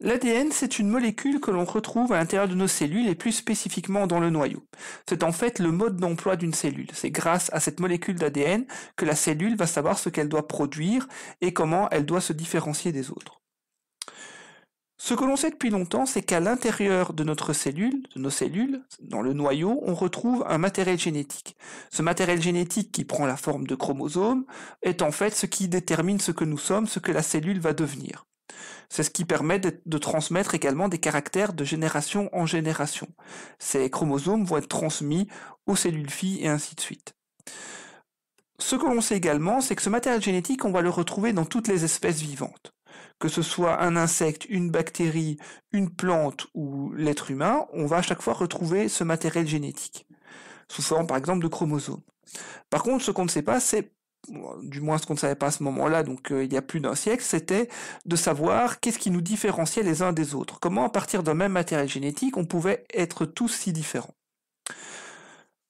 L'ADN, c'est une molécule que l'on retrouve à l'intérieur de nos cellules et plus spécifiquement dans le noyau. C'est en fait le mode d'emploi d'une cellule. C'est grâce à cette molécule d'ADN que la cellule va savoir ce qu'elle doit produire et comment elle doit se différencier des autres. Ce que l'on sait depuis longtemps, c'est qu'à l'intérieur de notre cellule, de nos cellules, dans le noyau, on retrouve un matériel génétique. Ce matériel génétique qui prend la forme de chromosomes est en fait ce qui détermine ce que nous sommes, ce que la cellule va devenir. C'est ce qui permet de, transmettre également des caractères de génération en génération. Ces chromosomes vont être transmis aux cellules filles et ainsi de suite. Ce que l'on sait également, c'est que ce matériel génétique, on va le retrouver dans toutes les espèces vivantes. Que ce soit un insecte, une bactérie, une plante ou l'être humain, on va à chaque fois retrouver ce matériel génétique, sous forme par exemple de chromosomes. Par contre, ce qu'on ne sait pas, c'est du moins ce qu'on ne savait pas à ce moment-là, donc euh, il y a plus d'un siècle, c'était de savoir qu'est-ce qui nous différenciait les uns des autres. Comment à partir d'un même matériel génétique, on pouvait être tous si différents.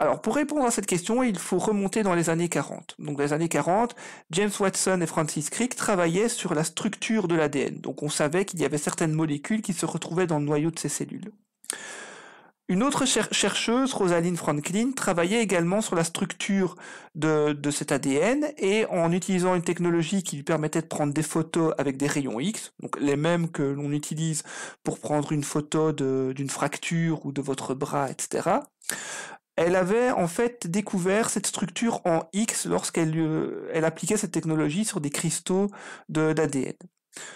Alors pour répondre à cette question, il faut remonter dans les années 40. Donc dans les années 40, James Watson et Francis Crick travaillaient sur la structure de l'ADN. Donc on savait qu'il y avait certaines molécules qui se retrouvaient dans le noyau de ces cellules. Une autre chercheuse, Rosaline Franklin, travaillait également sur la structure de, cet ADN et en utilisant une technologie qui lui permettait de prendre des photos avec des rayons X, donc les mêmes que l'on utilise pour prendre une photo d'une fracture ou de votre bras, etc. Elle avait en fait découvert cette structure en X lorsqu'elle euh, elle appliquait cette technologie sur des cristaux d'ADN.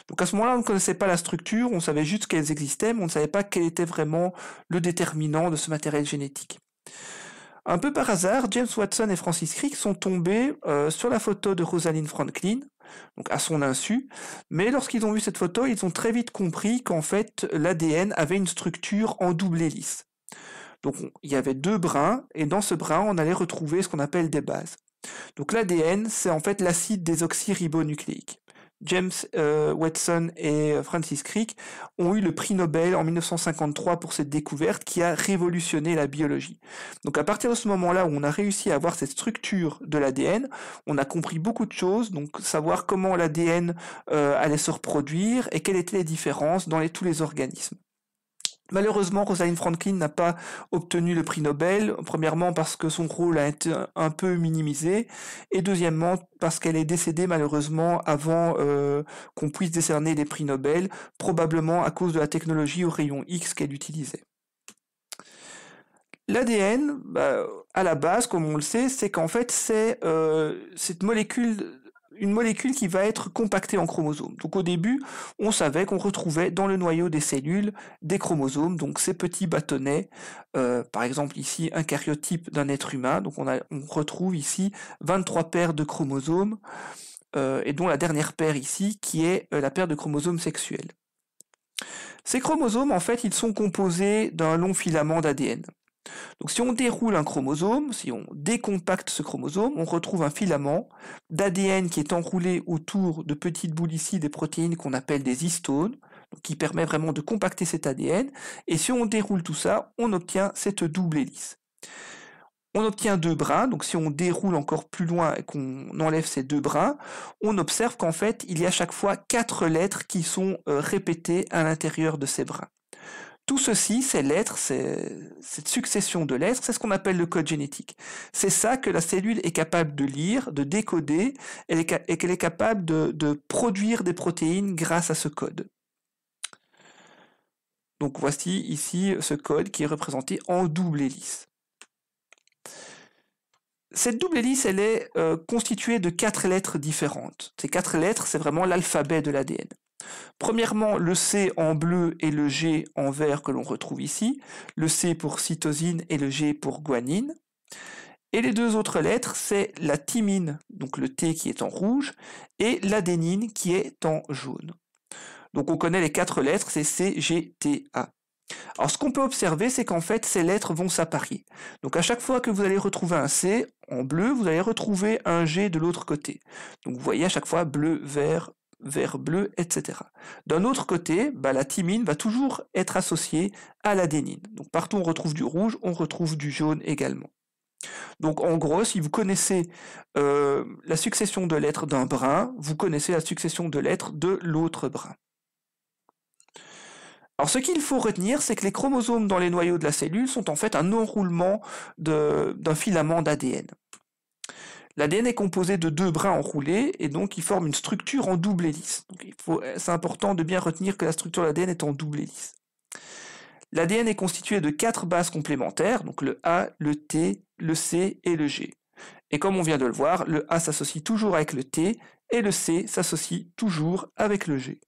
Donc à ce moment-là, on ne connaissait pas la structure, on savait juste qu'elles existaient, mais on ne savait pas quel était vraiment le déterminant de ce matériel génétique. Un peu par hasard, James Watson et Francis Crick sont tombés euh, sur la photo de Rosalind Franklin, donc à son insu, mais lorsqu'ils ont vu cette photo, ils ont très vite compris qu'en fait l'ADN avait une structure en double hélice. Donc il y avait deux brins, et dans ce brin, on allait retrouver ce qu'on appelle des bases. Donc l'ADN, c'est en fait l'acide désoxyribonucléique. James euh, Watson et euh, Francis Crick ont eu le prix Nobel en 1953 pour cette découverte qui a révolutionné la biologie. Donc à partir de ce moment-là où on a réussi à avoir cette structure de l'ADN, on a compris beaucoup de choses, donc savoir comment l'ADN euh, allait se reproduire et quelles étaient les différences dans tous les organismes. Malheureusement, Rosalind Franklin n'a pas obtenu le prix Nobel, premièrement parce que son rôle a été un peu minimisé, et deuxièmement parce qu'elle est décédée malheureusement avant euh, qu'on puisse décerner les prix Nobel, probablement à cause de la technologie au rayon X qu'elle utilisait. L'ADN, bah, à la base, comme on le sait, c'est qu'en fait c'est euh, cette molécule une molécule qui va être compactée en chromosomes. Donc au début, on savait qu'on retrouvait dans le noyau des cellules des chromosomes, donc ces petits bâtonnets, euh, par exemple ici un karyotype d'un être humain, donc on, retrouve ici 23 paires de chromosomes, euh, et dont la dernière paire ici qui est euh, la paire de chromosomes sexuels. Ces chromosomes, en fait, ils sont composés d'un long filament d'ADN. Donc si on déroule un chromosome, si on décompacte ce chromosome, on retrouve un filament d'ADN qui est enroulé autour de petites boules ici des protéines qu'on appelle des histones, qui permet vraiment de compacter cet ADN. Et si on déroule tout ça, on obtient cette double hélice. On obtient deux brins, donc si on déroule encore plus loin et qu'on enlève ces deux brins, on observe qu'en fait, il y a à chaque fois quatre lettres qui sont euh, répétées à l'intérieur de ces brins. Tout ceci, ces lettres, cette succession de lettres, c'est ce qu'on appelle le code génétique. C'est ça que la cellule est capable de lire, de décoder, et qu'elle est capable de, produire des protéines grâce à ce code. Donc voici ici ce code qui est représenté en double hélice. Cette double hélice, elle est euh, constituée de quatre lettres différentes. Ces quatre lettres, c'est vraiment l'alphabet de l'ADN. Premièrement, le C en bleu et le G en vert que l'on retrouve ici, le C pour cytosine et le G pour guanine. Et les deux autres lettres, c'est la thymine, donc le T qui est en rouge, et l'adénine qui est en jaune. Donc on connaît les quatre lettres, c'est C, G, T, A. Alors ce qu'on peut observer, c'est qu'en fait, ces lettres vont s'apparier. Donc à chaque fois que vous allez retrouver un C en bleu, vous allez retrouver un G de l'autre côté. Donc vous voyez à chaque fois bleu, vert, vert bleu, etc. D'un autre côté, bah, la thymine va toujours être associée à l'adénine. Donc partout on retrouve du rouge, on retrouve du jaune également. Donc en gros, si vous connaissez euh, la succession de lettres d'un brin, vous connaissez la succession de lettres de l'autre brin. Alors ce qu'il faut retenir, c'est que les chromosomes dans les noyaux de la cellule sont en fait un enroulement d'un filament d'ADN. L'ADN est composé de deux brins enroulés et donc il forme une structure en double hélice. Euh, c'est important de bien retenir que la structure de l'ADN est en double hélice. L'ADN est constitué de quatre bases complémentaires, donc le A, le T, le C et le G. Et comme on vient de le voir, le A s'associe toujours avec le T et le C s'associe toujours avec le G.